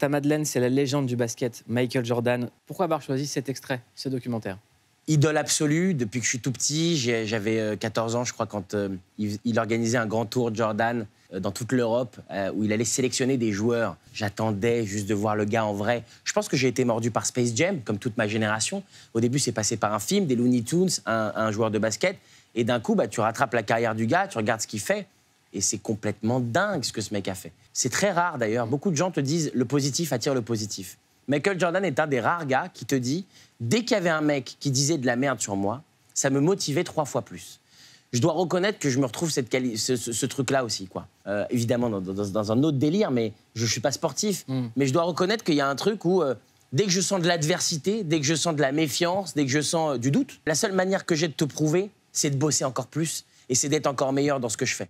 Ta Madeleine, c'est la légende du basket, Michael Jordan. Pourquoi avoir choisi cet extrait, ce documentaire Idole absolue, depuis que je suis tout petit, j'avais 14 euh, ans, je crois, quand euh, il organisait un grand tour Jordan euh, dans toute l'Europe, où il allait sélectionner des joueurs. J'attendais juste de voir le gars en vrai. Je pense que j'ai été mordu par Space Jam, comme toute ma génération. Au début, c'est passé par un film, des Looney Tunes, un, joueur de basket. Et d'un coup, bah, tu rattrapes la carrière du gars, tu regardes ce qu'il fait. Et c'est complètement dingue ce que ce mec a fait. C'est très rare d'ailleurs. Beaucoup de gens te disent le positif attire le positif. Michael Jordan est un des rares gars qui te dit dès qu'il y avait un mec qui disait de la merde sur moi, ça me motivait trois fois plus. Je dois reconnaître que je me retrouve cette ce, truc-là aussi, quoi. Euh, évidemment, dans, un autre délire, mais je ne suis pas sportif. Mm. Mais je dois reconnaître qu'il y a un truc où, euh, dès que je sens de l'adversité, dès que je sens de la méfiance, dès que je sens euh, du doute, la seule manière que j'ai de te prouver, c'est de bosser encore plus et c'est d'être encore meilleur dans ce que je fais.